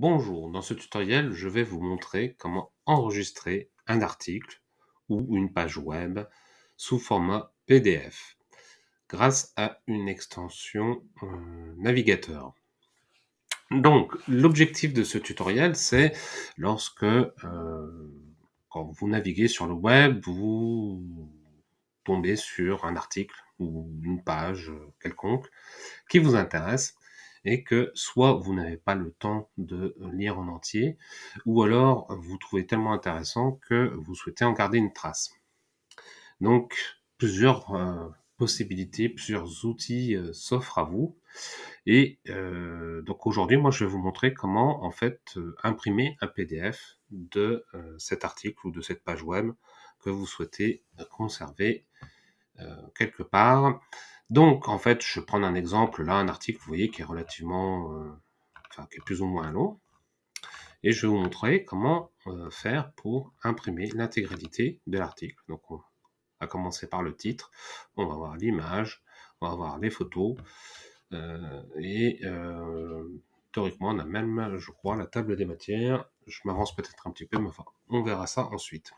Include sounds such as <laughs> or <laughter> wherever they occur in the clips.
Bonjour, dans ce tutoriel, je vais vous montrer comment enregistrer un article ou une page web sous format PDF grâce à une extension euh, navigateur. Donc, l'objectif de ce tutoriel, c'est lorsque, euh, quand vous naviguez sur le web, vous tombez sur un article ou une page euh, quelconque qui vous intéresse, et que soit vous n'avez pas le temps de euh, lire en entier, ou alors vous trouvez tellement intéressant que vous souhaitez en garder une trace. Donc plusieurs euh, possibilités, plusieurs outils euh, s'offrent à vous. Et donc aujourd'hui, moi, je vais vous montrer comment en fait imprimer un PDF de cet article ou de cette page web que vous souhaitez conserver quelque part. Donc, en fait, je vais prendre un exemple, là, un article, vous voyez, qui est relativement, euh, enfin, qui est plus ou moins long. Et je vais vous montrer comment euh, faire pour imprimer l'intégralité de l'article. Donc, on va commencer par le titre, on va voir l'image, on va voir les photos, euh, et théoriquement, on a même, je crois, la table des matières. Je m'avance peut-être un petit peu, mais enfin, on verra ça ensuite.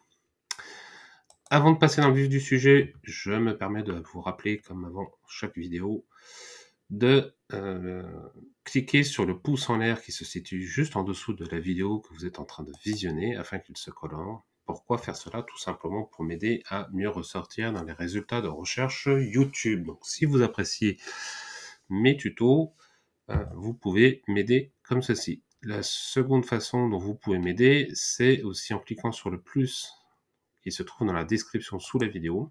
Avant de passer dans le vif du sujet, je me permets de vous rappeler, comme avant chaque vidéo, de euh, cliquer sur le pouce en l'air qui se situe juste en dessous de la vidéo que vous êtes en train de visionner afin qu'il se colore. Pourquoi faire cela Tout simplement pour m'aider à mieux ressortir dans les résultats de recherche YouTube. Donc si vous appréciez mes tutos, euh, vous pouvez m'aider comme ceci. La seconde façon dont vous pouvez m'aider, c'est aussi en cliquant sur le plus qui se trouve dans la description sous la vidéo.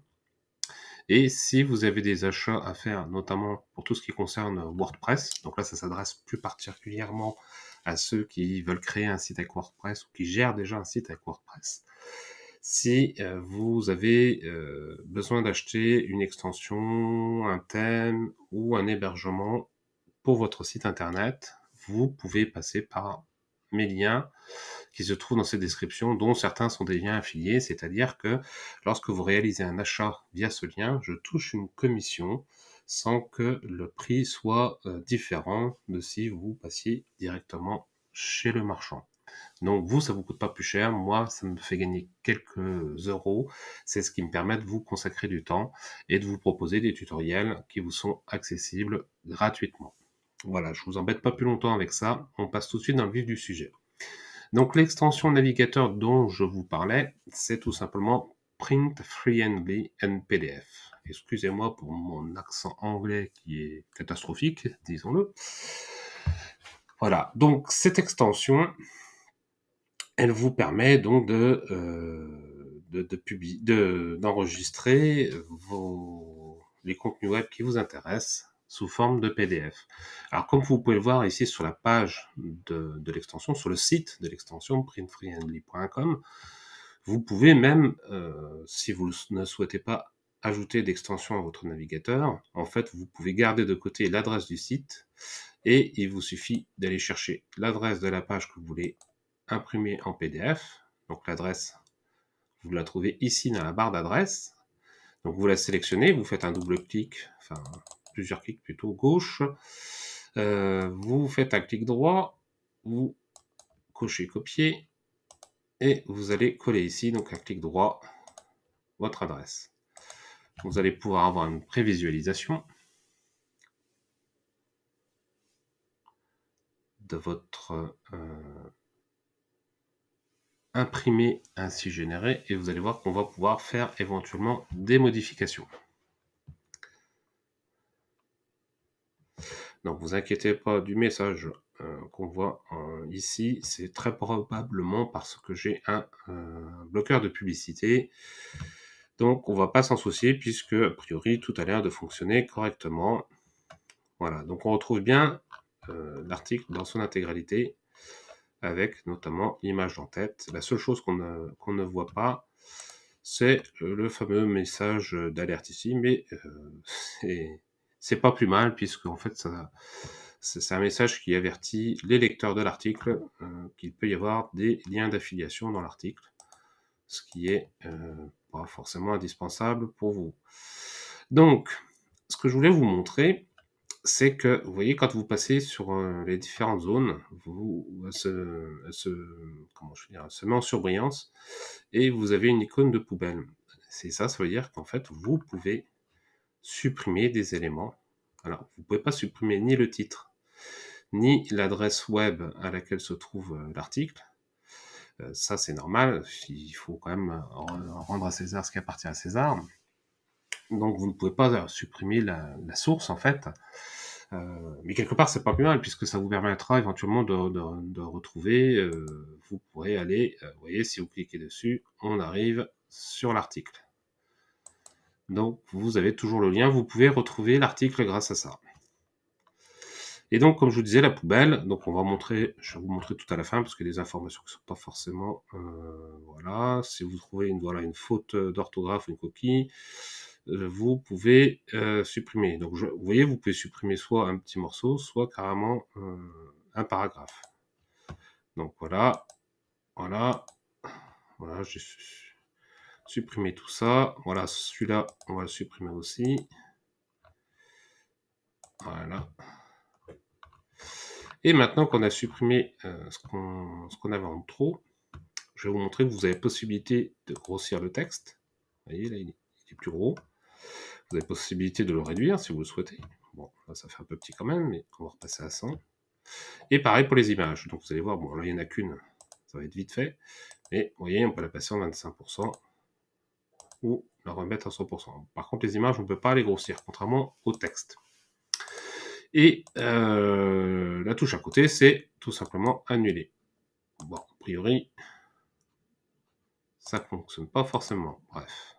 Et si vous avez des achats à faire, notamment pour tout ce qui concerne WordPress, donc là ça s'adresse plus particulièrement à ceux qui veulent créer un site avec WordPress ou qui gèrent déjà un site avec WordPress. Si euh, vous avez euh, besoin d'acheter une extension, un thème ou un hébergement pour votre site internet, vous pouvez passer par mes liens qui se trouve dans cette description, dont certains sont des liens affiliés, c'est-à-dire que lorsque vous réalisez un achat via ce lien, je touche une commission sans que le prix soit euh, différent de si vous passiez directement chez le marchand. Donc vous, ça ne vous coûte pas plus cher. Moi, ça me fait gagner quelques euros. C'est ce qui me permet de vous consacrer du temps et de vous proposer des tutoriels qui vous sont accessibles gratuitement. Voilà, je ne vous embête pas plus longtemps avec ça. On passe tout de suite dans le vif du sujet. Donc l'extension navigateur dont je vous parlais, c'est tout simplement Print Friendly PDF. Excusez-moi pour mon accent anglais qui est catastrophique, disons-le. Voilà, donc cette extension, elle vous permet donc de, euh, de, d'enregistrer les contenus web qui vous intéressent sous forme de PDF. Alors comme vous pouvez le voir ici sur la page de, l'extension, sur le site de l'extension printfreehandly.com, vous pouvez même, euh, si vous ne souhaitez pas ajouter d'extension à votre navigateur, en fait vous pouvez garder de côté l'adresse du site et il vous suffit d'aller chercher l'adresse de la page que vous voulez imprimer en PDF. Donc l'adresse, vous la trouvez ici dans la barre d'adresse. Donc vous la sélectionnez, vous faites un double clic, enfin plusieurs clics plutôt gauche. Euh, vous faites un clic droit, vous cochez copier et vous allez coller ici, donc un clic droit, votre adresse. Vous allez pouvoir avoir une prévisualisation de votre euh, imprimé ainsi généré et vous allez voir qu'on va pouvoir faire éventuellement des modifications. Donc vous inquiétez pas du message euh, qu'on voit euh, ici, c'est très probablement parce que j'ai un bloqueur de publicité. Donc on va pas s'en soucier puisque a priori tout a l'air de fonctionner correctement. Voilà, donc on retrouve bien euh, l'article dans son intégralité avec notamment l'image en tête. La seule chose qu'on ne, voit pas, c'est le fameux message d'alerte ici, mais <laughs> c'est c'est pas plus mal, puisque en fait, ça, c'est un message qui avertit les lecteurs de l'article euh, qu'il peut y avoir des liens d'affiliation dans l'article, ce qui est euh, pas forcément indispensable pour vous. Donc, ce que je voulais vous montrer, c'est que, vous voyez, quand vous passez sur euh, les différentes zones, vous, se met en surbrillance et vous avez une icône de poubelle. C'est ça, ça veut dire qu'en fait, vous pouvez supprimer des éléments. Alors, vous ne pouvez pas supprimer ni le titre, ni l'adresse web à laquelle se trouve euh, l'article. Euh, ça, c'est normal. Il faut quand même euh, rendre à César ce qui appartient à César. Donc, vous ne pouvez pas supprimer la, source, en fait. mais quelque part, c'est pas plus mal puisque ça vous permettra éventuellement de, retrouver. vous pourrez aller, voyez, si vous cliquez dessus, on arrive sur l'article. Donc vous avez toujours le lien, vous pouvez retrouver l'article grâce à ça. Et donc, comme je vous disais, la poubelle, donc on va montrer, je vais vous montrer tout à la fin, parce que les informations qui ne sont pas forcément, euh, voilà, si vous trouvez une, voilà, une faute d'orthographe, une coquille, euh, vous pouvez euh, supprimer. Donc, vous voyez, vous pouvez supprimer soit un petit morceau, soit carrément un paragraphe. Donc voilà, voilà, voilà, j'ai... suis supprimer tout ça. Voilà, celui-là, on va le supprimer aussi. Voilà. Et maintenant qu'on a supprimé euh, ce qu'on avait en trop, je vais vous montrer que vous avez possibilité de grossir le texte. Vous voyez, là, il est plus gros. Vous avez possibilité de le réduire si vous le souhaitez. Bon, là, ça fait un peu petit quand même, mais on va repasser à 100. Et pareil pour les images. Donc, vous allez voir, bon, là, il n'y en a qu'une. Ça va être vite fait. Mais, vous voyez, on peut la passer en 25% ou la remettre à 100%. Par contre, les images, on ne peut pas les grossir, contrairement au texte. Et euh, la touche à côté, c'est tout simplement annuler. Bon, a priori, ça ne fonctionne pas forcément. Bref.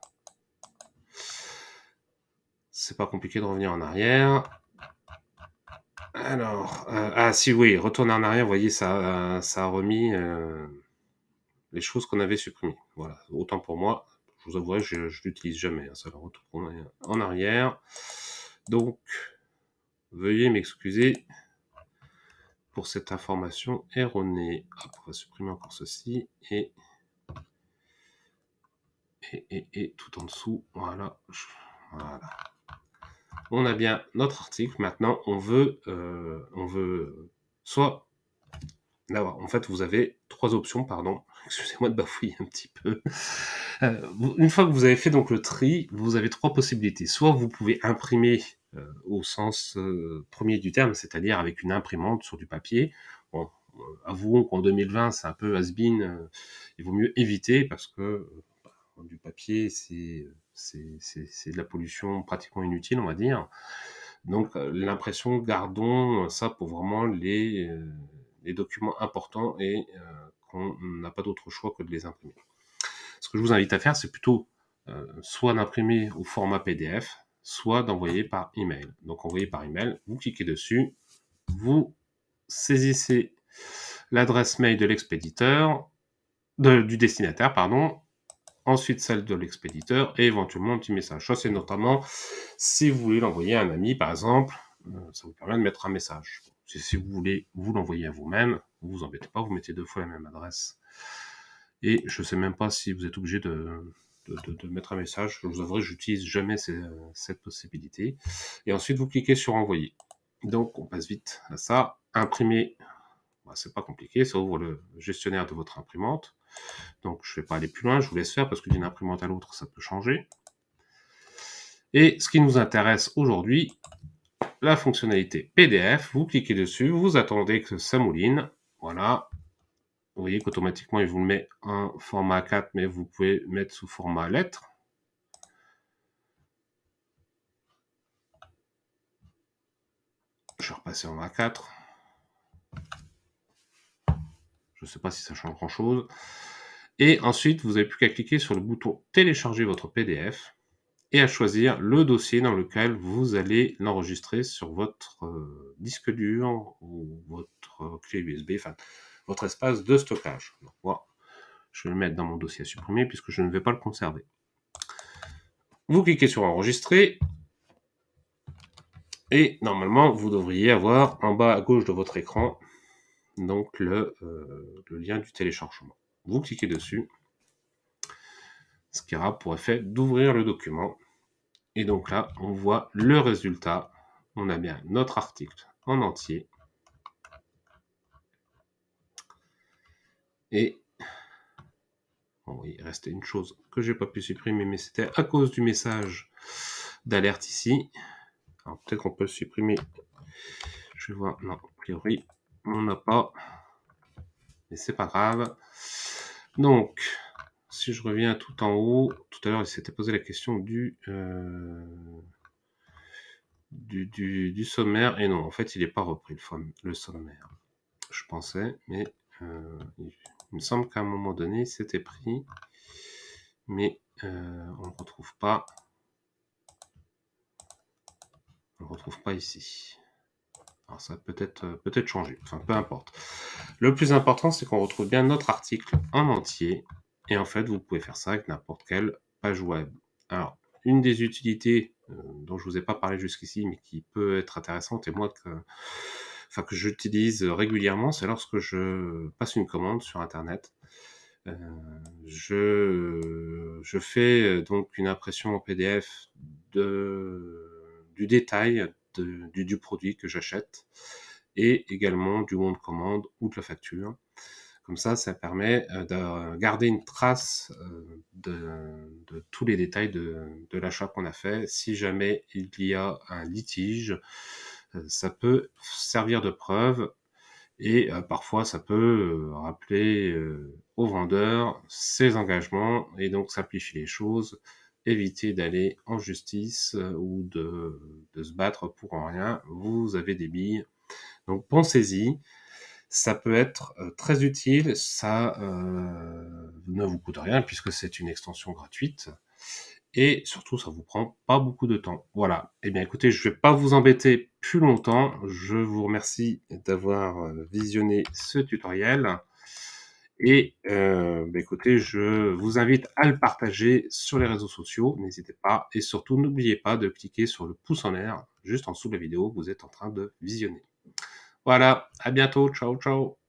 C'est pas compliqué de revenir en arrière. Alors, euh, ah si oui, retourner en arrière, vous voyez, ça, ça a remis euh, les choses qu'on avait supprimées. Voilà, autant pour moi, je vous avouerai, je, ne l'utilise jamais. Hein, ça le retourner en arrière. Donc, veuillez m'excuser pour cette information erronée. Ah, on va supprimer encore ceci et, et, tout en dessous. Voilà. Voilà. On a bien notre article. Maintenant, on veut, euh, on veut soit en fait, vous avez trois options, pardon. <laughs> Excusez-moi de bafouiller un petit peu. Euh, une fois que vous avez fait donc le tri, vous avez trois possibilités. Soit vous pouvez imprimer euh, au sens euh, premier du terme, c'est-à-dire avec une imprimante sur du papier. avouons qu'en 2020, c'est un peu has-been. il vaut mieux éviter parce que du papier, c'est de la pollution pratiquement inutile, on va dire. Donc, l'impression, gardons ça pour vraiment les des documents importants et euh, qu'on n'a pas d'autre choix que de les imprimer. Ce que je vous invite à faire, c'est plutôt euh, soit d'imprimer au format PDF, soit d'envoyer par email. Donc envoyer par email, vous cliquez dessus, vous saisissez l'adresse mail de l'expéditeur, du destinataire, pardon, ensuite celle de l'expéditeur et éventuellement un petit message. Ça, c'est notamment si vous voulez l'envoyer à un ami, par exemple, euh, ça vous permet de mettre un message si vous voulez, vous l'envoyez à vous-même, vous vous embêtez pas, vous mettez deux fois la même adresse. Et je sais même pas si vous êtes obligé de, mettre un message. Je vous avouerai, j'utilise jamais cette possibilité. Et ensuite, vous cliquez sur envoyer. Donc, on passe vite à ça. Imprimer, bah, c'est pas compliqué. Ça ouvre le gestionnaire de votre imprimante. Donc, je ne vais pas aller plus loin. Je vous laisse faire parce que d'une imprimante à l'autre, ça peut changer. Et ce qui nous intéresse aujourd'hui, la fonctionnalité PDF, vous cliquez dessus, vous attendez que ça mouline. Voilà. Vous voyez qu'automatiquement, il vous le met en format 4, mais vous pouvez mettre sous format lettre. Je vais repasser en A4. Je ne sais pas si ça change grand-chose. Et ensuite, vous n'avez plus qu'à cliquer sur le bouton télécharger votre PDF et à choisir le dossier dans lequel vous allez l'enregistrer sur votre euh, disque dur ou votre euh, clé USB, enfin votre espace de stockage. Je vais le mettre dans mon dossier à supprimer puisque je ne vais pas le conserver. Vous cliquez sur enregistrer et normalement vous devriez avoir en bas à gauche de votre écran donc le, euh, le lien du téléchargement. Vous cliquez dessus ce qui aura pour effet d'ouvrir le document. Et donc là, on voit le résultat. On a bien notre article en entier. Et bon, il restait une chose que j'ai pas pu supprimer, mais c'était à cause du message d'alerte ici. Alors peut-être qu'on peut le supprimer. Je vais voir. Non, a priori, on n'a pas. Mais c'est pas grave. Donc, si je reviens tout en haut, tout à l'heure, il s'était posé la question du, euh, du, sommaire. Et non, en fait, il n'est pas repris le, sommaire. Je pensais, mais euh, il, me semble qu'à un moment donné, il s'était pris. Mais euh, on ne le retrouve pas. On ne le retrouve pas ici. Alors ça peut-être peut-être changé, enfin peu importe. Le plus important, c'est qu'on retrouve bien notre article en entier et en fait, vous pouvez faire ça avec n'importe quelle page web. Alors, une des utilités euh, dont je ne vous ai pas parlé jusqu'ici, mais qui peut être intéressante, et moi que, j'utilise régulièrement, c'est lorsque je passe une commande sur Internet. Euh, je, fais donc une impression en PDF du détail du, produit que j'achète et également du bon de commande ou de la facture. Comme ça, ça permet euh, de garder une trace euh, de, tous les détails de, l'achat qu'on a fait. Si jamais il y a un litige, euh, ça peut servir de preuve et parfois ça peut rappeler au vendeur ses engagements et donc simplifier les choses, éviter d'aller en justice ou de, de se battre pour rien. Vous avez des billes. Donc pensez-y ça peut être euh, très utile, ça euh, ne vous coûte rien puisque c'est une extension gratuite et surtout ça vous prend pas beaucoup de temps. Voilà. et eh bien écoutez, je ne vais pas vous embêter plus longtemps. Je vous remercie d'avoir euh, visionné ce tutoriel. Et bah, écoutez, je vous invite à le partager sur les réseaux sociaux, n'hésitez pas. Et surtout, n'oubliez pas de cliquer sur le pouce en l'air juste en dessous de la vidéo que vous êtes en train de visionner. Voilà, à bientôt. Ciao, ciao.